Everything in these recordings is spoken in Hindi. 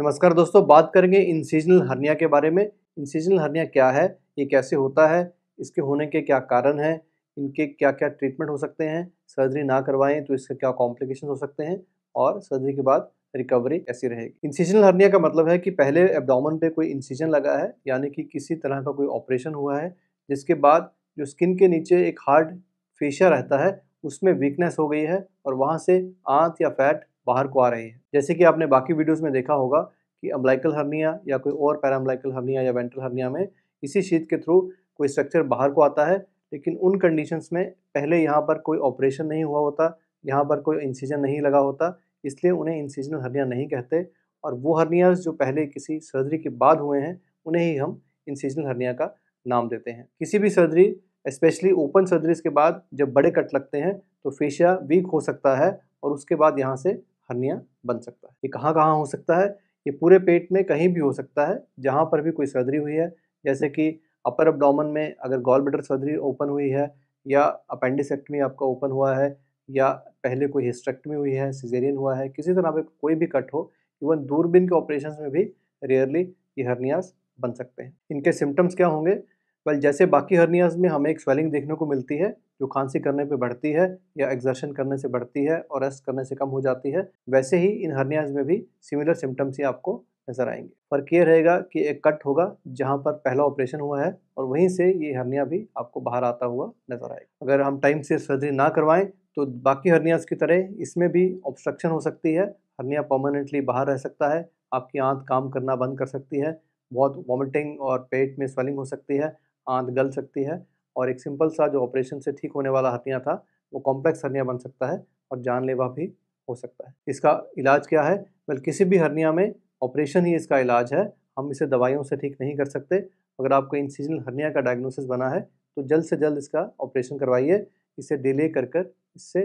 नमस्कार दोस्तों बात करेंगे इंसीजनल हर्निया के बारे में इंसीजनल हर्निया क्या है ये कैसे होता है इसके होने के क्या कारण हैं इनके क्या क्या ट्रीटमेंट हो सकते हैं सर्जरी ना करवाएं तो इसके क्या कॉम्प्लिकेशन हो सकते हैं और सर्जरी के बाद रिकवरी ऐसी रहेगी इंसीजनल हर्निया का मतलब है कि पहले एब्डोमन पे कोई इंसीजन लगा है यानी कि किसी तरह का कोई ऑपरेशन हुआ है जिसके बाद जो स्किन के नीचे एक हार्ड फेशिया रहता है उसमें वीकनेस हो गई है और वहाँ से आंत या फैट बाहर को आ रहे हैं जैसे कि आपने बाकी वीडियोस में देखा होगा कि अम्बलाइकल हर्निया या कोई और पैराम्बलाइकल हर्निया या वेंट्रल हर्निया में इसी शीत के थ्रू कोई स्ट्रक्चर बाहर को आता है लेकिन उन कंडीशंस में पहले यहाँ पर कोई ऑपरेशन नहीं हुआ होता यहाँ पर कोई इंसीजन नहीं लगा होता इसलिए उन्हें इंसीजनल हर्निया नहीं कहते और वो हर्नियाज जो पहले किसी सर्जरी के बाद हुए हैं उन्हें ही हम इंसीजनल हर्निया का नाम देते हैं किसी भी सर्जरी स्पेशली ओपन सर्जरीज के बाद जब बड़े कट लगते हैं तो फेशिया वीक हो सकता है और उसके बाद यहाँ से हर्निया बन सकता है ये कहाँ कहाँ हो सकता है ये पूरे पेट में कहीं भी हो सकता है जहाँ पर भी कोई सर्जरी हुई है जैसे कि अपर अपडोमन में अगर गॉल बटर सर्जरी ओपन हुई है या अपेंडिसेक्टमी आपका ओपन हुआ है या पहले कोई हिस्ट्रेक्टमी हुई है सिजेरियन हुआ है किसी तरह पर कोई भी कट हो इवन दूरबीन के ऑपरेशन में भी रेयरली ये हर्नियाज बन सकते हैं इनके सिम्टम्स क्या होंगे वेल जैसे बाकी हर्नियाज में हमें एक स्वेलिंग देखने को मिलती है जो खांसी करने पे बढ़ती है या एक्सर्शन करने से बढ़ती है और रेस्ट करने से कम हो जाती है वैसे ही इन हर्नियाज में भी सिमिलर सिम्टम्स ही आपको नजर आएंगे फर्क ये रहेगा कि एक कट होगा जहाँ पर पहला ऑपरेशन हुआ है और वहीं से ये हर्निया भी आपको बाहर आता हुआ नजर आएगा अगर हम टाइम से सर्जरी ना करवाएं तो बाकी हर्नियाज की तरह इसमें भी ऑब्स्ट्रक्शन हो सकती है हर्निया परमानेंटली बाहर रह सकता है आपकी आंत काम करना बंद कर सकती है बहुत वॉमिटिंग और पेट में स्वेलिंग हो सकती है आंत गल सकती है और एक सिंपल सा जो ऑपरेशन से ठीक होने वाला हर्निया था वो कॉम्प्लेक्स हर्निया बन सकता है और जानलेवा भी हो सकता है इसका इलाज क्या है बल किसी भी हर्निया में ऑपरेशन ही इसका इलाज है हम इसे दवाइयों से ठीक नहीं कर सकते अगर आपको इंसिजनल हर्निया का डायग्नोसिस बना है तो जल्द से जल्द इसका ऑपरेशन करवाइए इसे डिले कर कर इससे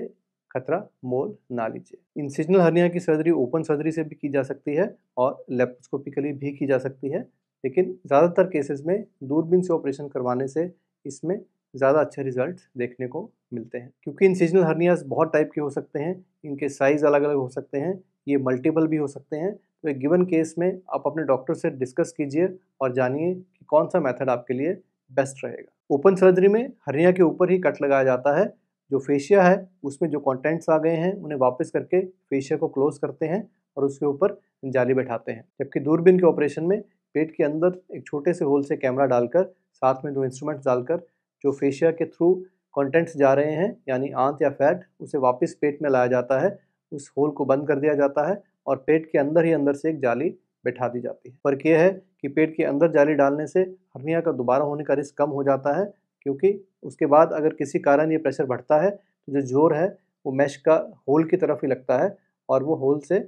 खतरा मोल ना लीजिए इंसिजनल हर्निया की सर्जरी ओपन सर्जरी से भी की जा सकती है और लेप्रोस्कोपिकली भी की जा सकती है लेकिन ज़्यादातर केसेस में दूरबीन से ऑपरेशन करवाने से इसमें ज़्यादा अच्छे रिजल्ट देखने को मिलते हैं क्योंकि इंसिजनल हर्नियाज बहुत टाइप के हो सकते हैं इनके साइज़ अलग अलग हो सकते हैं ये मल्टीपल भी हो सकते हैं तो एक गिवन केस में आप अपने डॉक्टर से डिस्कस कीजिए और जानिए कि कौन सा मेथड आपके लिए बेस्ट रहेगा ओपन सर्जरी में हर्निया के ऊपर ही कट लगाया जाता है जो फेशिया है उसमें जो कंटेंट्स आ गए हैं उन्हें वापस करके फेशिया को क्लोज करते हैं और उसके ऊपर जाली बैठाते हैं जबकि दूरबीन के ऑपरेशन में पेट के अंदर एक छोटे से होल से कैमरा डालकर साथ में दो इंस्ट्रूमेंट्स डालकर जो फेशिया के थ्रू कंटेंट्स जा रहे हैं यानी आंत या फैट उसे वापस पेट में लाया जाता है उस होल को बंद कर दिया जाता है और पेट के अंदर ही अंदर से एक जाली बैठा दी जाती है पर यह है कि पेट के अंदर जाली डालने से हर्निया का दोबारा होने का रिस्क कम हो जाता है क्योंकि उसके बाद अगर किसी कारण ये प्रेशर बढ़ता है तो जो जोर है वो मैश का होल की तरफ ही लगता है और वो होल से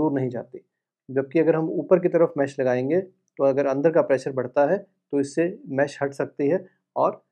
दूर नहीं जाती जबकि अगर हम ऊपर की तरफ मैश लगाएंगे तो अगर अंदर का प्रेशर बढ़ता है तो इससे मैश हट सकती है और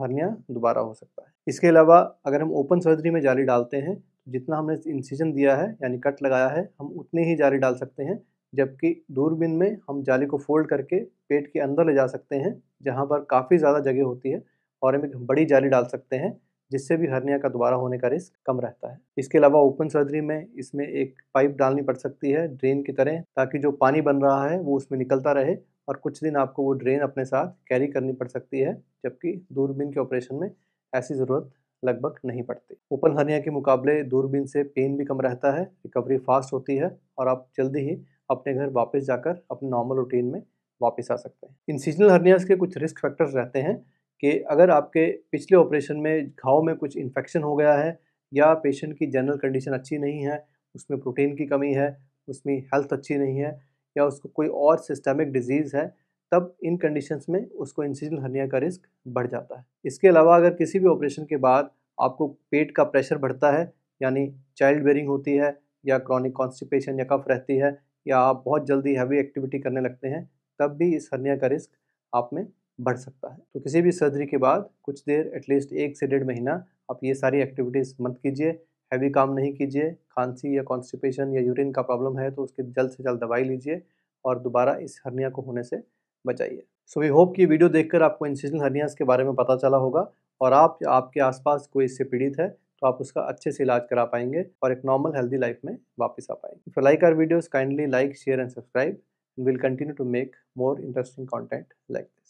हर्निया दोबारा हो सकता है इसके अलावा अगर हम ओपन सर्जरी में जाली डालते हैं तो जितना हमने इंसिजन दिया है यानी कट लगाया है हम उतनी ही जाली डाल सकते हैं जबकि दूरबीन में हम जाली को फोल्ड करके पेट के अंदर ले जा सकते हैं जहाँ पर काफ़ी ज़्यादा जगह होती है और हम एक बड़ी जाली डाल सकते हैं जिससे भी हर्निया का दोबारा होने का रिस्क कम रहता है इसके अलावा ओपन सर्जरी में इसमें एक पाइप डालनी पड़ सकती है ड्रेन की तरह ताकि जो पानी बन रहा है वो उसमें निकलता रहे और कुछ दिन आपको वो ड्रेन अपने साथ कैरी करनी पड़ सकती है जबकि दूरबीन के ऑपरेशन में ऐसी ज़रूरत लगभग नहीं पड़ती ओपन हर्निया के मुकाबले दूरबीन से पेन भी कम रहता है रिकवरी फास्ट होती है और आप जल्दी ही अपने घर वापस जाकर अपने नॉर्मल रूटीन में वापस आ सकते हैं इन सीजनल हर्नियाज के कुछ रिस्क फैक्टर्स रहते हैं कि अगर आपके पिछले ऑपरेशन में घाव में कुछ इन्फेक्शन हो गया है या पेशेंट की जनरल कंडीशन अच्छी नहीं है उसमें प्रोटीन की कमी है उसमें हेल्थ अच्छी नहीं है या उसको कोई और सिस्टमिक डिजीज़ है तब इन कंडीशंस में उसको इंसिजनल हर्निया का रिस्क बढ़ जाता है इसके अलावा अगर किसी भी ऑपरेशन के बाद आपको पेट का प्रेशर बढ़ता है यानी चाइल्ड बेरिंग होती है या क्रॉनिक कॉन्स्टिपेशन या कफ रहती है या आप बहुत जल्दी हैवी एक्टिविटी करने लगते हैं तब भी इस हर्निया का रिस्क आप में बढ़ सकता है तो किसी भी सर्जरी के बाद कुछ देर एटलीस्ट एक से डेढ़ महीना आप ये सारी एक्टिविटीज़ मत कीजिए हैवी काम नहीं कीजिए खांसी या कॉन्स्टिपेशन या यूरिन का प्रॉब्लम है तो उसकी जल्द से जल्द दवाई लीजिए और दोबारा इस हर्निया को होने से बचाइए सो वी होप कि वीडियो देखकर आपको इंसिजनल हर्नियाज के बारे में पता चला होगा और आप आपके आसपास कोई इससे पीड़ित है तो आप उसका अच्छे से इलाज करा पाएंगे और एक नॉर्मल हेल्दी लाइफ में वापस आ पाएंगे if like our videos kindly like share and subscribe will continue to make more interesting content like this